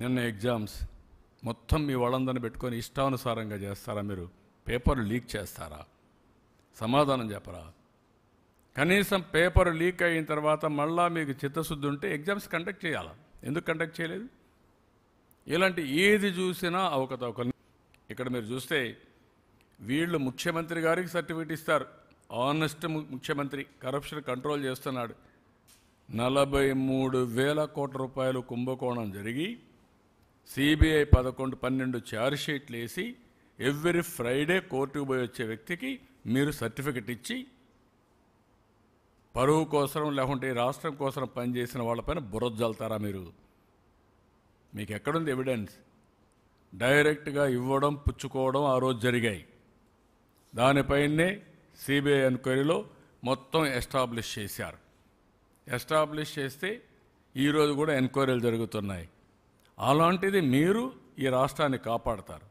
నిన్న ఎగ్జామ్స్ మొత్తం మీ వాళ్ళందరిని పెట్టుకొని ఇష్టానుసారంగా చేస్తారా మీరు పేపర్ లీక్ చేస్తారా సమాధానం చెప్పరా కనీసం పేపర్ లీక్ అయిన తర్వాత మళ్ళా మీకు చిత్తశుద్ధి ఉంటే ఎగ్జామ్స్ కండక్ట్ చేయాలా ఎందుకు కండక్ట్ చేయలేదు ఇలాంటి ఏది చూసినా అవకతవకలు ఇక్కడ మీరు చూస్తే వీళ్ళు ముఖ్యమంత్రి గారికి సర్టిఫికేట్ ఇస్తారు ఆనెస్ట్ ముఖ్యమంత్రి కరప్షన్ కంట్రోల్ చేస్తున్నాడు నలభై మూడు వేల కోట్ల రూపాయలు కుంభకోణం జరిగి సిబిఐ పదకొండు పన్నెండు షీట్లు వేసి ఎవ్రీ ఫ్రైడే కోర్టుకు పోయి వచ్చే వ్యక్తికి మీరు సర్టిఫికెట్ ఇచ్చి పరువు కోసం లేకుంటే రాష్ట్రం కోసం పనిచేసిన వాళ్ళపైన బురద జల్తారా మీరు మీకు ఎక్కడుంది ఎవిడెన్స్ డైరెక్ట్గా ఇవ్వడం పుచ్చుకోవడం ఆ రోజు జరిగాయి దానిపైనే సిబిఐ ఎన్క్వైరీలో మొత్తం ఎస్టాబ్లిష్ చేశారు ఎస్టాబ్లిష్ చేస్తే ఈరోజు కూడా ఎన్క్వైరీలు జరుగుతున్నాయి అలాంటిది మీరు ఈ రాష్ట్రాన్ని కాపాడతారు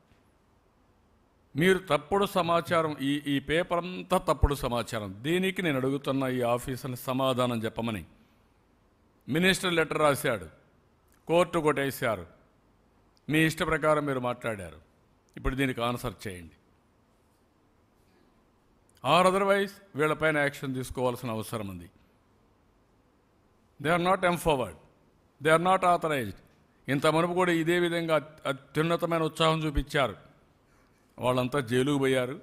మీరు తప్పుడు సమాచారం ఈ ఈ పేపర్ అంతా తప్పుడు సమాచారం దీనికి నేను అడుగుతున్న ఈ ఆఫీసర్ని సమాధానం చెప్పమని మినిస్టర్ లెటర్ రాశాడు కోర్టు కొట్టేశారు మీ ఇష్ట ప్రకారం మీరు మాట్లాడారు ఇప్పుడు దీనికి ఆన్సర్ చేయండి ఆర్ అదర్వైజ్ వీళ్ళపైన యాక్షన్ తీసుకోవాల్సిన అవసరం ఉంది they are not empowered they are not authorised ఇంత మనపు కూడా ఇదే విధంగా అత్యున్నతమైన ఉత్సాహం చూపించారు వాళ్ళంతా జైలుకు పోయారు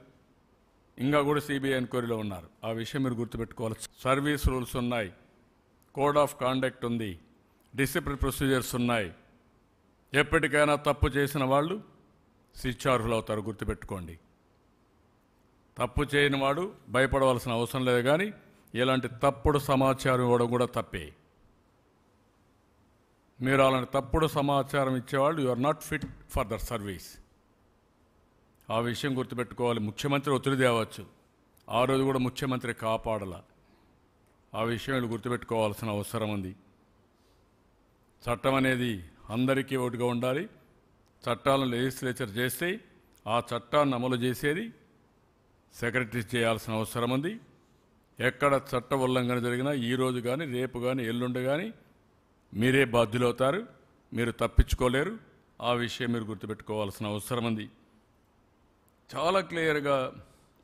ఇంకా కూడా సిబిఐ ఎంక్వైరీలో ఉన్నారు ఆ విషయం మీరు గుర్తుపెట్టుకోవాలి సర్వీస్ రూల్స్ ఉన్నాయి కోడ్ ఆఫ్ కాండక్ట్ ఉంది డిసిప్లిన్ ప్రొసీజర్స్ ఉన్నాయి ఎప్పటికైనా తప్పు చేసిన వాళ్ళు శిక్షార్హులు అవుతారు గుర్తుపెట్టుకోండి తప్పు చేయని వాడు భయపడవలసిన అవసరం లేదు కానీ ఇలాంటి తప్పుడు సమాచారం ఇవ్వడం కూడా తప్పే మీరు అలాంటి తప్పుడు సమాచారం ఇచ్చేవాళ్ళు you are not fit for their service ఆ విషయం గుర్తుపెట్టుకోవాలి ముఖ్యమంత్రి ఒత్తిడి తేవచ్చు ఆ రోజు కూడా ముఖ్యమంత్రి కాపాడాల ఆ విషయం వీళ్ళు గుర్తుపెట్టుకోవాల్సిన అవసరం ఉంది చట్టం అనేది అందరికీ ఒకటిగా ఉండాలి చట్టాలను లెజిస్లేచర్ చేస్తే ఆ చట్టాన్ని అమలు చేసేది సెక్రటరీ చేయాల్సిన అవసరం ఉంది ఎక్కడ చట్ట ఉల్లంఘన జరిగినా ఈరోజు కానీ రేపు కానీ ఎల్లుండి కానీ మీరే బాధ్యులవుతారు మీరు తప్పించుకోలేరు ఆ విషయం మీరు గుర్తుపెట్టుకోవాల్సిన అవసరం ఉంది చాలా క్లియర్గా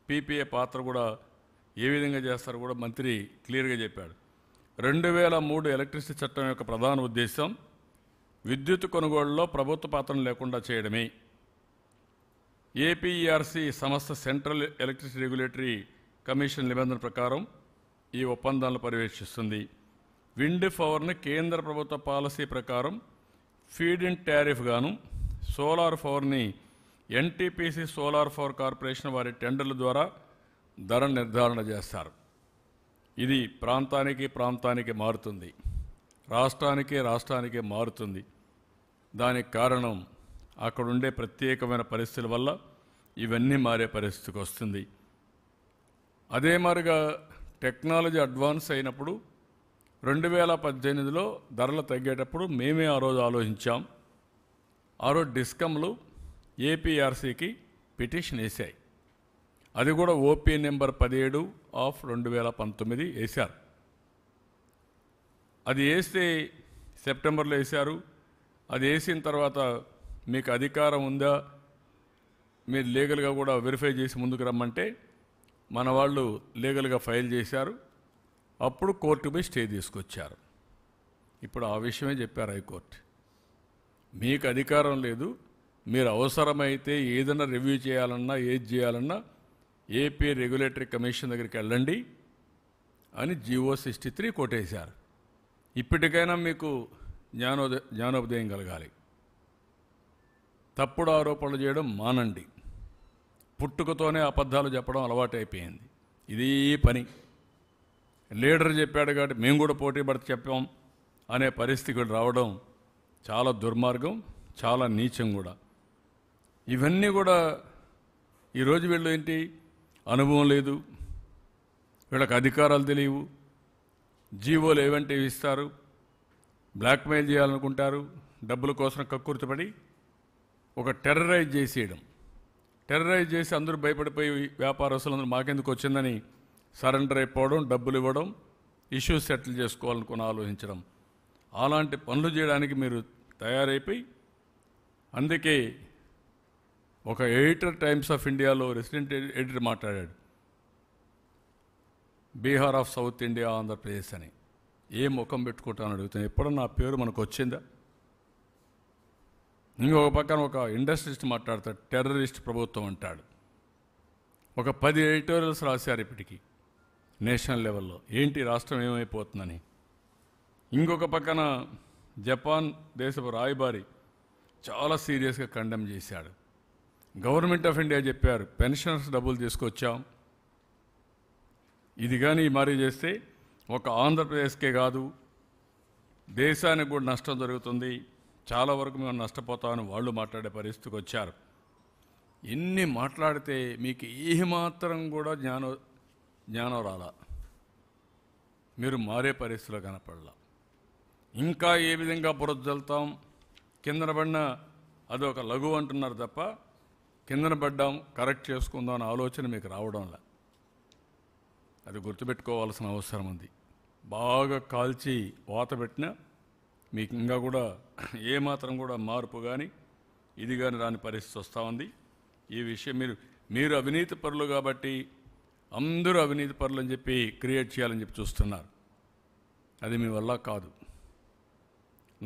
పీపీఏ పాత్ర కూడా ఏ విధంగా చేస్తారో కూడా మంత్రి క్లియర్గా చెప్పాడు రెండు వేల మూడు ఎలక్ట్రిసిటీ చట్టం యొక్క ప్రధాన ఉద్దేశం విద్యుత్ కొనుగోలులో ప్రభుత్వ పాత్రను లేకుండా చేయడమే ఏపీఈఆర్సీ సంస్థ సెంట్రల్ ఎలక్ట్రిసిటీ రెగ్యులేటరీ కమిషన్ నిబంధన ప్రకారం ఈ ఒప్పందాలను పర్యవేక్షిస్తుంది విండ్ పవర్ని కేంద్ర ప్రభుత్వ పాలసీ ప్రకారం ఫీడ్ ఇన్ ట్యారిఫ్ గాను సోలార్ పవర్ని ఎన్టీపీసీ సోలార్ పవర్ కార్పొరేషన్ వారి టెండర్ల ద్వారా ధర నిర్ధారణ చేస్తారు ఇది ప్రాంతానికి ప్రాంతానికి మారుతుంది రాష్ట్రానికి రాష్ట్రానికి మారుతుంది దానికి కారణం అక్కడుండే ప్రత్యేకమైన పరిస్థితుల వల్ల ఇవన్నీ మారే పరిస్థితికి వస్తుంది అదే మారిగా టెక్నాలజీ అడ్వాన్స్ అయినప్పుడు రెండు వేల పద్దెనిమిదిలో ధరలు తగ్గేటప్పుడు మేమే ఆ రోజు ఆలోచించాం ఆ రోజు డిస్కమ్లు ఏపీఆర్సీకి పిటిషన్ వేశాయి అది కూడా ఓపీ నెంబర్ పదిహేడు ఆఫ్ రెండు వేల పంతొమ్మిది వేశారు అది వేస్తే సెప్టెంబర్లో వేశారు అది వేసిన తర్వాత మీకు అధికారం ఉందా మీరు లీగల్గా కూడా వెరిఫై చేసి ముందుకు రమ్మంటే మన వాళ్ళు లీగల్గా ఫైల్ చేశారు అప్పుడు కోర్టు పోయి స్టే తీసుకొచ్చారు ఇప్పుడు ఆ విషయమే చెప్పారు హైకోర్టు మీకు అధికారం లేదు మీరు అవసరమైతే ఏదైనా రివ్యూ చేయాలన్నా ఏది చేయాలన్నా ఏపీ రెగ్యులేటరీ కమిషన్ దగ్గరికి వెళ్ళండి అని జీవో సిక్స్టీ త్రీ కొట్టేశారు ఇప్పటికైనా మీకు జ్ఞానోద జ్ఞానోపదయం కలగాలి తప్పుడు ఆరోపణలు చేయడం మానండి పుట్టుకతోనే అబద్ధాలు చెప్పడం అలవాటైపోయింది ఇది పని లీడర్ చెప్పాడు కాబట్టి మేము కూడా పోటీ పడితే చెప్పాం అనే పరిస్థితి రావడం చాలా దుర్మార్గం చాలా నీచం కూడా ఇవన్నీ కూడా ఈరోజు వీళ్ళు ఏంటి అనుభవం లేదు వీళ్ళకి అధికారాలు తెలియవు జీవోలు ఏవంటే ఇస్తారు బ్లాక్మెయిల్ చేయాలనుకుంటారు డబ్బుల కోసం కక్కుర్తిపడి ఒక టెర్రరైజ్ చేసేయడం టెర్రరైజ్ చేసి అందరూ భయపడిపోయి వ్యాపారస్తులందరూ మాకెందుకు వచ్చిందని సరెండర్ అయిపోవడం డబ్బులు ఇవ్వడం ఇష్యూస్ సెటిల్ చేసుకోవాలనుకుని ఆలోచించడం అలాంటి పనులు చేయడానికి మీరు తయారైపోయి అందుకే ఒక ఎడిటర్ టైమ్స్ ఆఫ్ ఇండియాలో రెసిడెంట్ ఎడిటర్ మాట్లాడాడు Bihar of south India Andhra Pradesh అని ఏ ముఖం పెట్టుకుంటాను అడుగుతాను ఎప్పుడన్నా నా పేరు మనకు వచ్చిందా ఇంకొక పక్కన ఒక ఇండస్ట్రిస్ట్ మాట్లాడతాడు టెర్రరిస్ట్ ప్రభుత్వం అంటాడు ఒక పది ఎడిటోరియల్స్ రాశారు ఇప్పటికీ నేషనల్ లెవెల్లో ఏంటి రాష్ట్రం ఏమైపోతుందని ఇంకొక పక్కన జపాన్ దేశపు రాయబారి చాలా సీరియస్గా కండెమ్ చేశాడు గవర్నమెంట్ ఆఫ్ ఇండియా చెప్పారు పెన్షనర్స్ డబ్బులు తీసుకొచ్చాం ఇది కానీ మరీ చేస్తే ఒక ఆంధ్రప్రదేశ్కే కాదు దేశానికి కూడా నష్టం జరుగుతుంది చాలా వరకు మేము నష్టపోతామని వాళ్ళు మాట్లాడే పరిస్థితికి వచ్చారు ఎన్ని మాట్లాడితే మీకు ఏమాత్రం కూడా జ్ఞానం జ్ఞానం రాలా మీరు మారే పరిస్థితిలో కనపడలా ఇంకా ఏ విధంగా బురదలుతాం కిందన పడిన అది ఒక లఘు అంటున్నారు తప్ప కిందన పడ్డాం కరెక్ట్ చేసుకుందాం అనే ఆలోచన మీకు రావడంలా అది గుర్తుపెట్టుకోవాల్సిన అవసరం ఉంది బాగా కాల్చి వాత పెట్టినా మీకు ఇంకా కూడా ఏమాత్రం కూడా మార్పు కానీ ఇది కానీ రాని పరిస్థితి వస్తూ ఉంది ఈ విషయం మీరు మీరు అవినీతి పరులు కాబట్టి అందరూ అవినీతి పరులు అని చెప్పి క్రియేట్ చేయాలని చెప్పి చూస్తున్నారు అది మీ వల్ల కాదు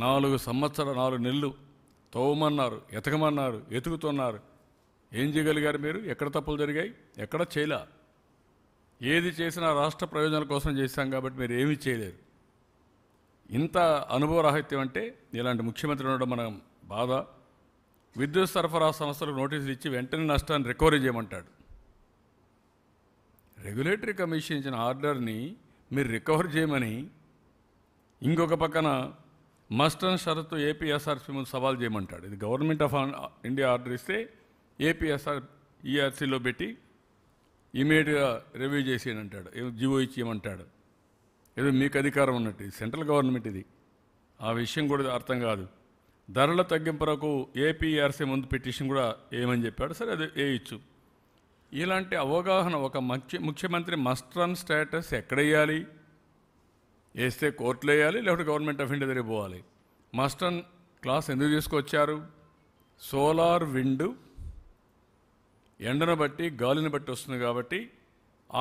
నాలుగు సంవత్సరాలు నాలుగు నెలలు తవ్వమన్నారు ఎతకమన్నారు ఎతుకుతున్నారు ఏం చేయగలిగారు మీరు ఎక్కడ తప్పులు జరిగాయి ఎక్కడ చేయలే ఏది చేసినా రాష్ట్ర ప్రయోజనాల కోసం చేశాం కాబట్టి మీరు ఏమీ చేయలేరు ఇంత అనుభవ రాహిత్యం అంటే ఇలాంటి ముఖ్యమంత్రి ఉండడం మనం బాధ విద్యుత్ సరఫరా సంస్థలకు నోటీసులు ఇచ్చి వెంటనే నష్టాన్ని రికవరీ చేయమంటాడు రెగ్యులేటరీ కమిషన్ ఇచ్చిన ఆర్డర్ని మీరు రికవర్ చేయమని ఇంకొక పక్కన మస్ట్ అండ్ షరతు ఏపీఎస్ఆర్సీ ముందు సవాల్ చేయమంటాడు ఇది గవర్నమెంట్ ఆఫ్ ఇండియా ఆర్డర్ ఇస్తే ఏపీఎస్ఆర్ ఈఆర్సీలో పెట్టి ఇమీడియట్గా రివ్యూ చేసి అంటాడు ఏదో జీవో ఇచ్చేయమంటాడు ఏదో మీకు అధికారం ఉన్నట్టు ఇది సెంట్రల్ గవర్నమెంట్ ఇది ఆ విషయం కూడా అర్థం కాదు ధరల తగ్గింపు వరకు ఏపీఆర్సీ ముందు పిటిషన్ కూడా ఏమని చెప్పాడు సరే అది ఏ ఇచ్చు ఇలాంటి అవగాహన ఒక ముఖ్య ముఖ్యమంత్రి మస్ట్ స్టేటస్ స్టేటస్ ఎక్కడేయాలి వేస్తే కోర్టులో వేయాలి లేకపోతే గవర్నమెంట్ ఆఫ్ ఇండియా దగ్గర పోవాలి మస్ట్ క్లాస్ ఎందుకు తీసుకొచ్చారు సోలార్ విండ్ ఎండను బట్టి గాలిని బట్టి వస్తుంది కాబట్టి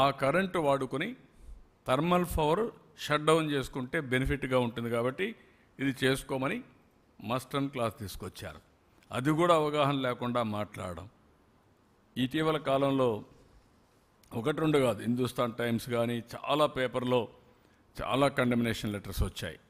ఆ కరెంటు వాడుకొని థర్మల్ పవర్ షట్ డౌన్ చేసుకుంటే బెనిఫిట్గా ఉంటుంది కాబట్టి ఇది చేసుకోమని మస్టర్న్ క్లాస్ తీసుకొచ్చారు అది కూడా అవగాహన లేకుండా మాట్లాడడం ఇటీవల కాలంలో ఒకటి రెండు కాదు హిందుస్థాన్ టైమ్స్ కానీ చాలా పేపర్లో చాలా కండమినేషన్ లెటర్స్ వచ్చాయి